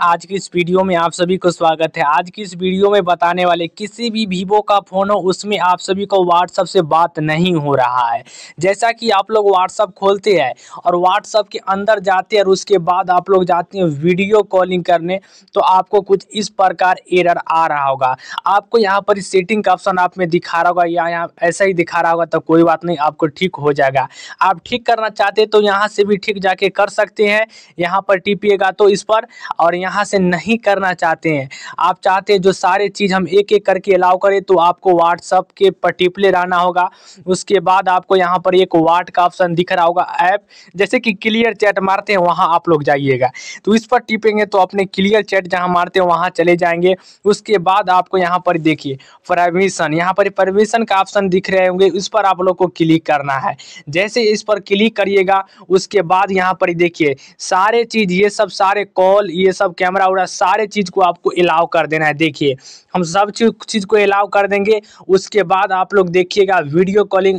आज की इस वीडियो में आप सभी को स्वागत है आज की इस वीडियो में बताने वाले किसी भी वीवो का फ़ोन हो उसमें आप सभी को व्हाट्सअप से बात नहीं हो रहा है जैसा कि आप लोग व्हाट्सअप खोलते हैं और व्हाट्सअप के अंदर जाते हैं और उसके बाद आप लोग जाते हैं वीडियो कॉलिंग करने तो आपको कुछ इस प्रकार एरर आ रहा होगा आपको यहाँ पर सेटिंग का ऑप्शन आप में दिखा रहा होगा या यहाँ ऐसा ही दिखा रहा होगा तो कोई बात नहीं आपको ठीक हो जाएगा आप ठीक करना चाहते तो यहाँ से भी ठीक जाके कर सकते हैं यहाँ पर टिपिएगा तो इस पर और यहाँ से नहीं करना चाहते हैं आप चाहते हैं जो सारे चीज़ हम एक एक करके अलाउ करें तो आपको व्हाट्सअप के पटिपले रहना होगा उसके बाद आपको यहाँ पर एक वाट का ऑप्शन दिख रहा होगा ऐप जैसे कि क्लियर चैट मारते हैं वहाँ आप लोग जाइएगा तो इस पर टिपेंगे तो अपने क्लियर चैट जहाँ मारते हैं वहाँ चले जाएंगे उसके बाद आपको यहाँ पर देखिए परमिशन यहाँ पर परमिशन का ऑप्शन दिख रहे होंगे उस पर आप लोग को क्लिक करना है जैसे इस पर क्लिक करिएगा उसके बाद यहाँ पर देखिए सारे चीज़ ये सब सारे कॉल ये सब कैमरा उड़ा सारे चीज़ को आपको अलाउ अलाउ कर देना है देखिए हम सब चीज़ को अलाउ कर देंगे उसके बाद आप लोग देखिएगा वीडियो कॉलिंग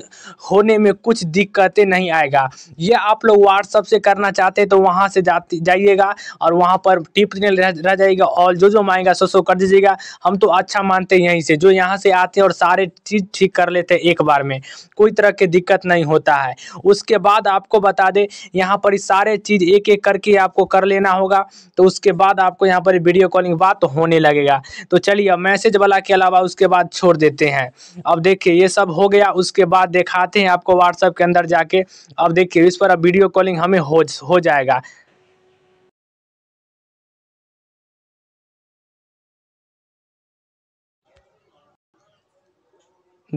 होने में कुछ दिक्कतें नहीं आएगा ये आप लोग व्हाट्सअप से करना चाहते हैं तो वहाँ से जाइएगा और वहाँ पर टिप रह जाएगा और जो जो मांगेगा सो सो कर दीजिएगा हम तो अच्छा मानते हैं यहीं से जो यहाँ से आते हैं और सारे चीज़ ठीक कर लेते हैं एक बार में कोई तरह की दिक्कत नहीं होता है उसके बाद आपको बता दें यहाँ पर सारे चीज़ एक एक करके आपको कर लेना होगा तो उसके बाद आपको यहाँ पर वीडियो कॉलिंग बात होने होने लगेगा तो चलिए अब मैसेज वाला के अलावा उसके बाद छोड़ देते हैं अब देखिए ये सब हो गया उसके बाद दिखाते हैं आपको व्हाट्सएप के अंदर जाके अब देखिए इस पर अब वीडियो कॉलिंग हमें हो हो जाएगा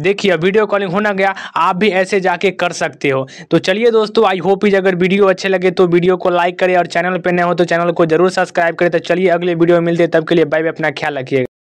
देखिए वीडियो कॉलिंग होना गया आप भी ऐसे जाके कर सकते हो तो चलिए दोस्तों आई होप इज अगर वीडियो अच्छे लगे तो वीडियो को लाइक करें और चैनल पर नए हो तो चैनल को जरूर सब्सक्राइब करें तो चलिए अगले वीडियो में मिलते तब के लिए बाय बाय अपना ख्याल रखिएगा